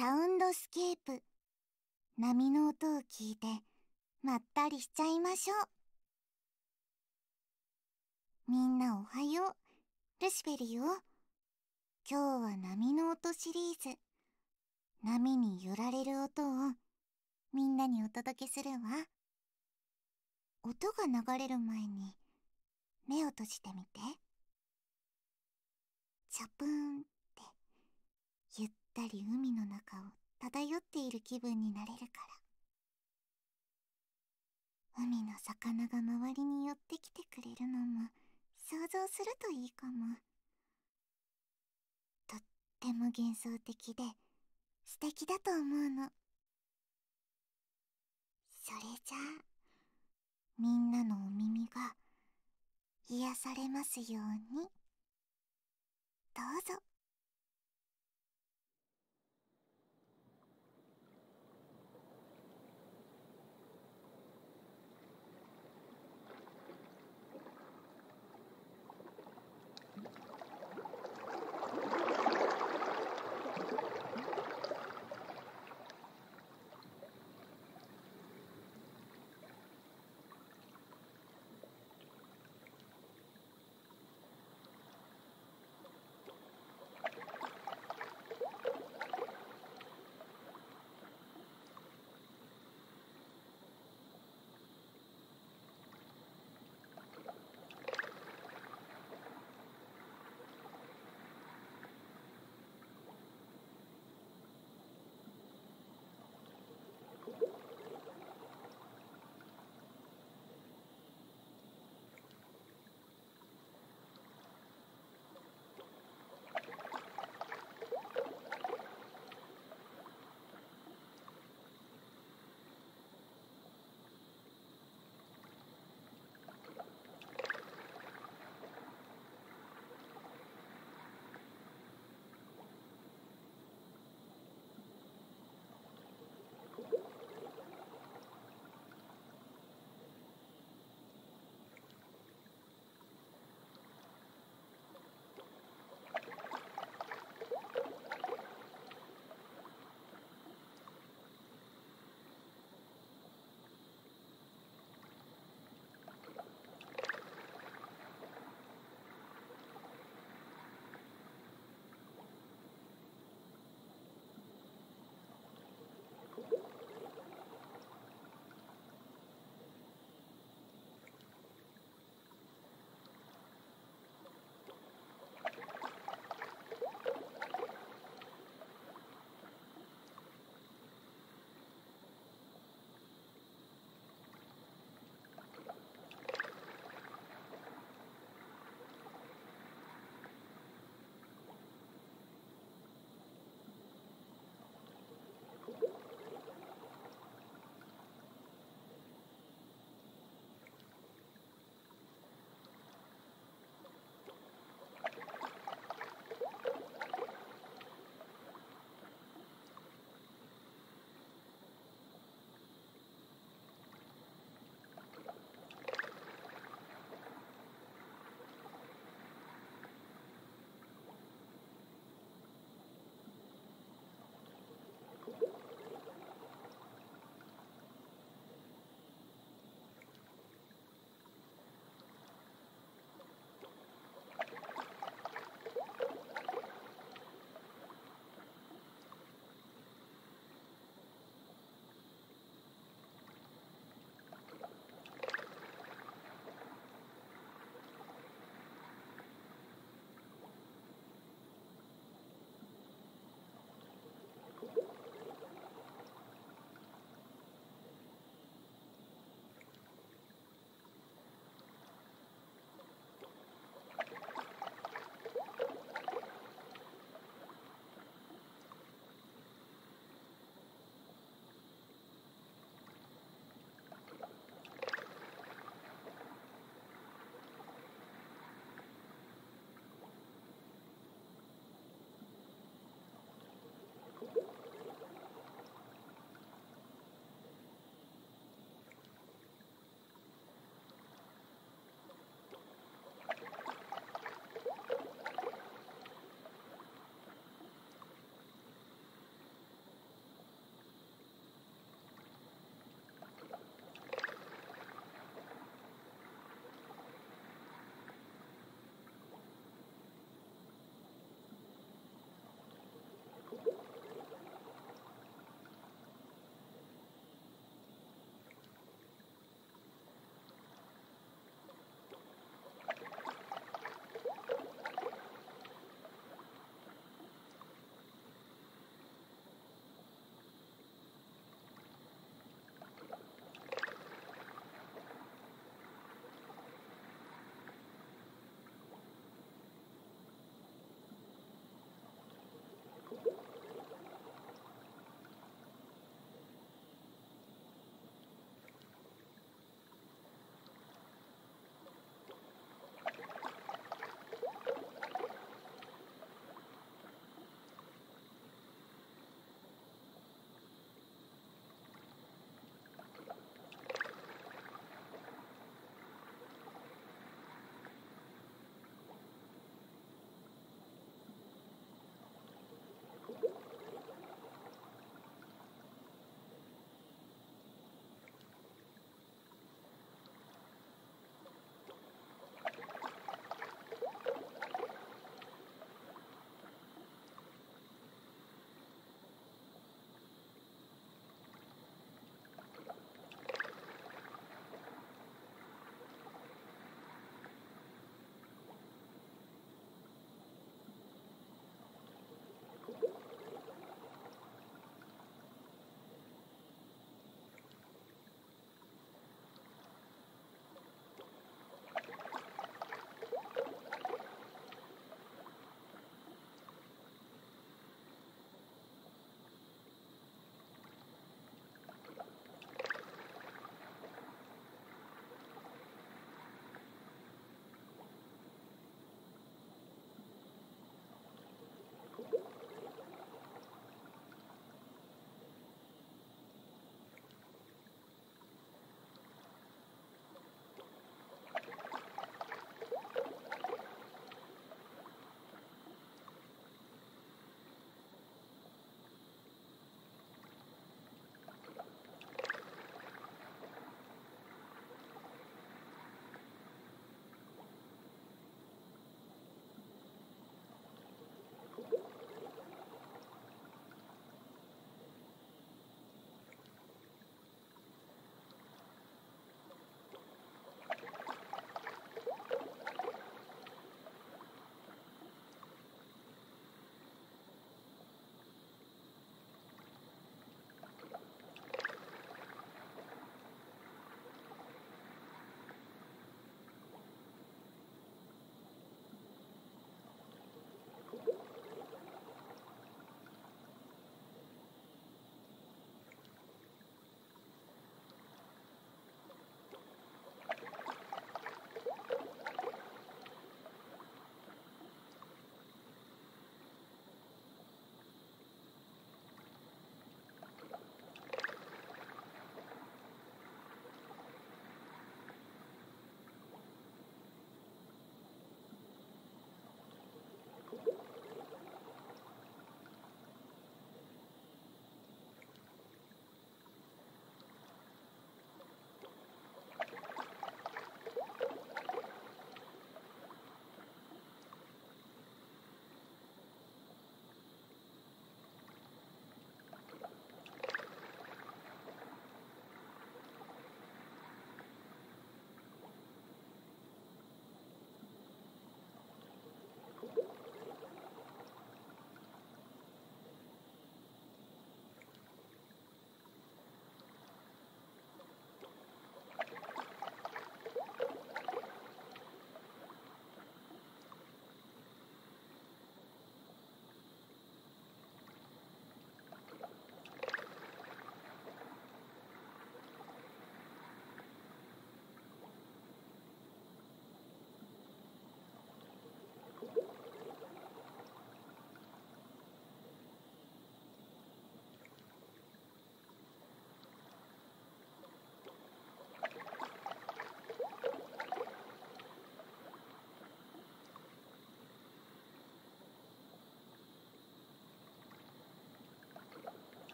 サウンドスケープ。波の音を聞いて、まったりしちゃいましょう。みんなおはよう。ルシベルよ。今日は波の音シリーズ。波に揺られる音をみんなにお届けするわ。音が流れる前に目を閉じてみて。チャプーン、ったり海の中を漂っている気分になれるから。海の魚が周りに寄ってきてくれるのも想像するといいかも。とっても幻想的で素敵だと思うの。それじゃあ、みんなのお耳が癒されますように。どうぞ。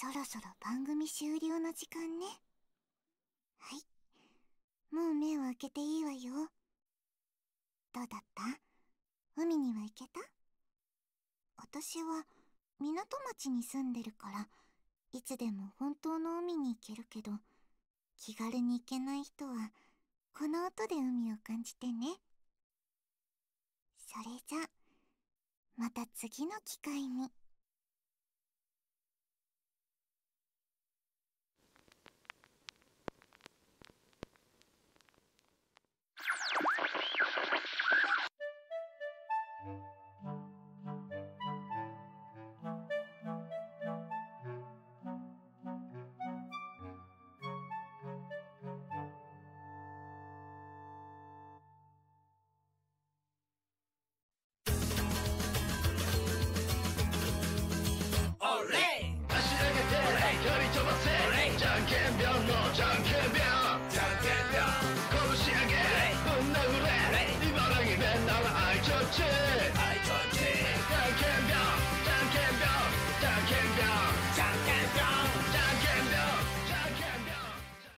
そろそろ番組終了の時間ねはいもう目を開けていいわよどうだった海には行けた私は港町に住んでるからいつでも本当の海に行けるけど気軽に行けない人はこの音で海を感じてねそれじゃまた次の機会に。